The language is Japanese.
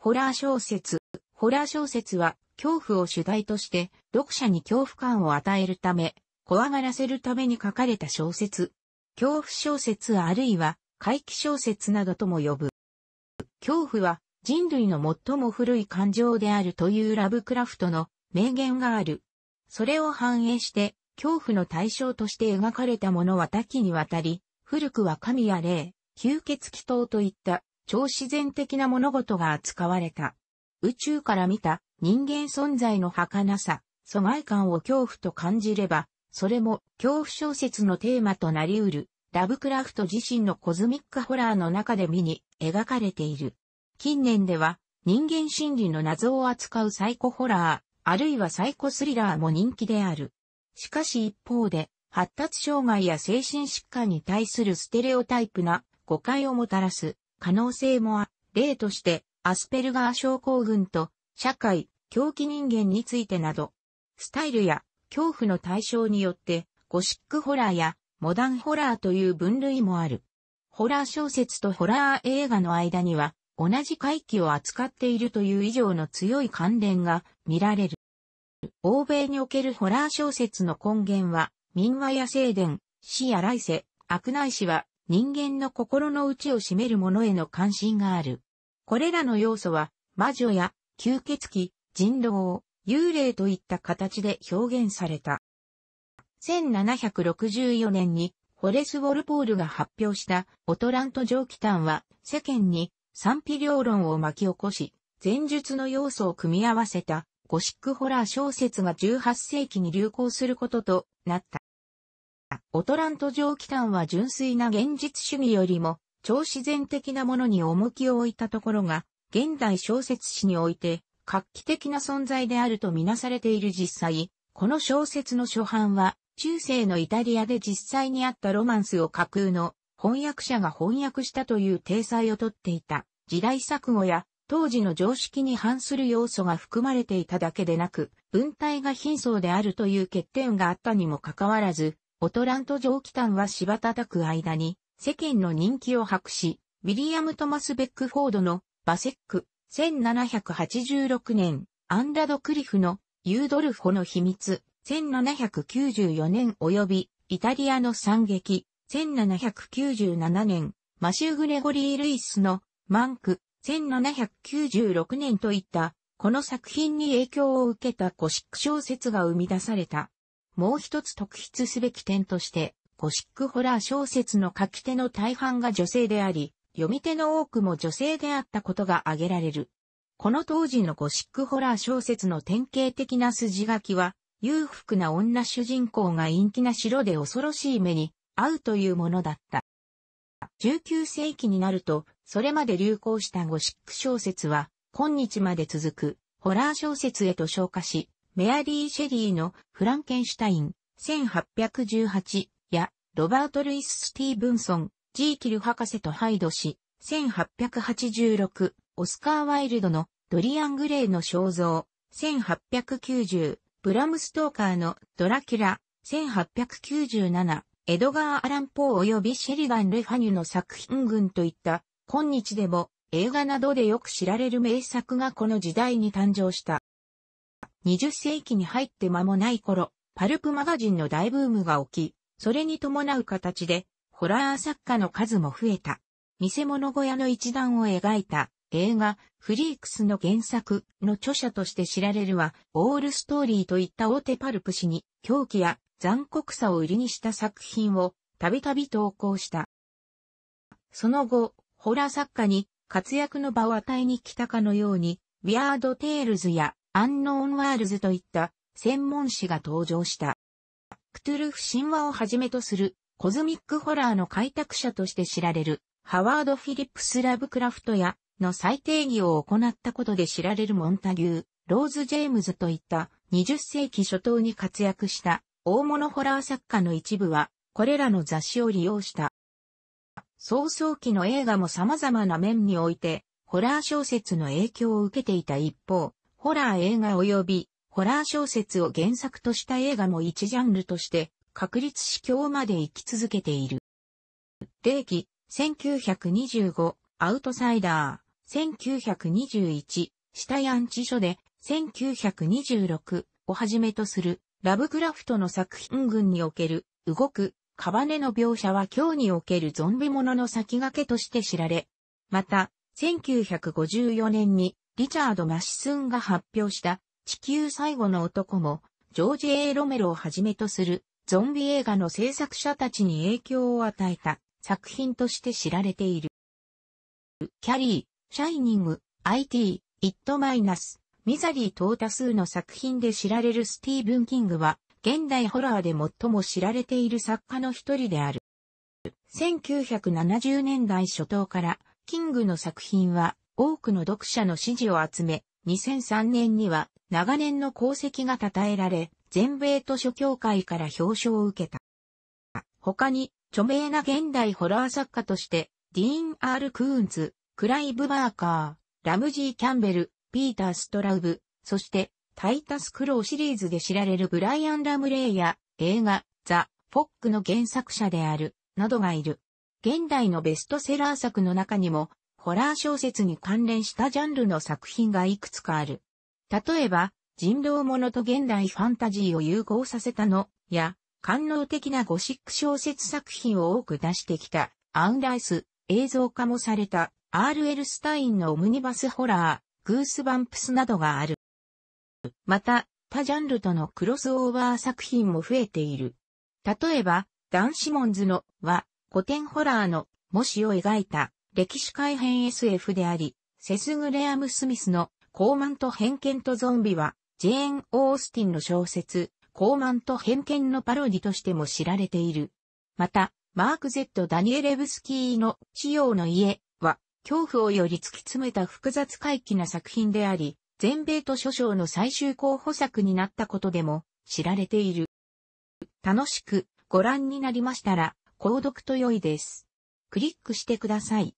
ホラー小説。ホラー小説は恐怖を主題として読者に恐怖感を与えるため、怖がらせるために書かれた小説。恐怖小説あるいは怪奇小説などとも呼ぶ。恐怖は人類の最も古い感情であるというラブクラフトの名言がある。それを反映して恐怖の対象として描かれたものは多岐にわたり、古くは神や霊、吸血鬼等といった超自然的な物事が扱われた。宇宙から見た人間存在の儚さ、疎外感を恐怖と感じれば、それも恐怖小説のテーマとなり得る、ラブクラフト自身のコズミックホラーの中で見に描かれている。近年では人間心理の謎を扱うサイコホラー、あるいはサイコスリラーも人気である。しかし一方で、発達障害や精神疾患に対するステレオタイプな誤解をもたらす可能性もあ、例として、アスペルガー症候群と、社会、狂気人間についてなど、スタイルや恐怖の対象によって、ゴシックホラーやモダンホラーという分類もある。ホラー小説とホラー映画の間には、同じ回帰を扱っているという以上の強い関連が見られる。欧米におけるホラー小説の根源は、民話や聖伝、死や来世、悪内死は人間の心の内を占める者への関心がある。これらの要素は、魔女や吸血鬼、人狼、幽霊といった形で表現された。1764年に、ホレス・ウォルポールが発表したオトラント蒸気ンは世間に賛否両論を巻き起こし、前述の要素を組み合わせたゴシックホラー小説が18世紀に流行することとなった。オトラント上機関は純粋な現実主義よりも、超自然的なものに重きを置いたところが、現代小説史において、画期的な存在であるとみなされている実際、この小説の初版は、中世のイタリアで実際にあったロマンスを架空の翻訳者が翻訳したという体裁をとっていた。時代錯誤や当時の常識に反する要素が含まれていただけでなく、文体が貧相であるという欠点があったにもかかわらず、オトラント蒸気端は芝叩く間に、世間の人気を博し、ウィリアム・トマス・ベックフォードのバセック、1786年、アンラド・クリフのユードルフォの秘密、1794年及び、イタリアの惨劇、1797年、マシュー・グレゴリー・ルイスのマンク、1796年といった、この作品に影響を受けたコシック小説が生み出された。もう一つ特筆すべき点として、ゴシックホラー小説の書き手の大半が女性であり、読み手の多くも女性であったことが挙げられる。この当時のゴシックホラー小説の典型的な筋書きは、裕福な女主人公が陰気な城で恐ろしい目に遭うというものだった。19世紀になると、それまで流行したゴシック小説は、今日まで続くホラー小説へと昇華し、メアリー・シェリーのフランケンシュタイン、1818や、ロバート・ルイス・スティーブンソン、ジーキル博士とハイド氏、1886、オスカー・ワイルドのドリアン・グレイの肖像、1890、ブラム・ストーカーのドラキュラ、1897、エドガー・アラン・ポー及びシェリガン・レファニュの作品群といった、今日でも映画などでよく知られる名作がこの時代に誕生した。20世紀に入って間もない頃、パルプマガジンの大ブームが起き、それに伴う形で、ホラー作家の数も増えた。見せ物小屋の一段を描いた映画、フリークスの原作の著者として知られるは、オールストーリーといった大手パルプ誌に、狂気や残酷さを売りにした作品を、たびたび投稿した。その後、ホラー作家に活躍の場を与えに来たかのように、ウィアード・テールズやアンノーンワールズといった専門誌が登場した。クトゥルフ神話をはじめとするコズミックホラーの開拓者として知られるハワード・フィリップス・ラブクラフトやの再定義を行ったことで知られるモンタギュー、ローズ・ジェームズといった20世紀初頭に活躍した大物ホラー作家の一部はこれらの雑誌を利用した。早々期の映画も様々な面においてホラー小説の影響を受けていた一方、ホラー映画及びホラー小説を原作とした映画も一ジャンルとして確立し今日まで生き続けている。例記、1925、アウトサイダー、1921、下ヤンチ書で、1926をはじめとする、ラブクラフトの作品群における、動く、カバネの描写は今日におけるゾンビものの先駆けとして知られ、また、1954年にリチャード・マシスンが発表した地球最後の男も、ジョージ・ A・ ロメロをはじめとするゾンビ映画の制作者たちに影響を与えた作品として知られている。キャリー、シャイニング、IT、イットマイナス、ミザリー等多数の作品で知られるスティーブン・キングは、現代ホラーで最も知られている作家の一人である。1970年代初頭から、キングの作品は多くの読者の支持を集め、2003年には長年の功績が称えられ、全米図書協会から表彰を受けた。他に、著名な現代ホラー作家として、ディーン・アール・クーンズ、クライブ・バーカー、ラムジー・キャンベル、ピーター・ストラウブ、そして、タイタス・クローシリーズで知られるブライアン・ラムレイや、映画、ザ・フォックの原作者である、などがいる。現代のベストセラー作の中にも、ホラー小説に関連したジャンルの作品がいくつかある。例えば、人狼ものと現代ファンタジーを融合させたの、や、官能的なゴシック小説作品を多く出してきた、アウンライス、映像化もされた、RL スタインのオムニバスホラー、グースバンプスなどがある。また、他ジャンルとのクロスオーバー作品も増えている。例えば、ダン・シモンズのは、古典ホラーの、もしを描いた歴史改変 SF であり、セス・グレアム・スミスの高慢と偏見とゾンビは、ジェーン・オースティンの小説、高慢と偏見のパロディとしても知られている。また、マーク・ゼット・ダニエレブスキーの仕様の家は、恐怖をより突き詰めた複雑回帰な作品であり、全米図書賞の最終候補作になったことでも知られている。楽しくご覧になりましたら、購読と良いです。クリックしてください。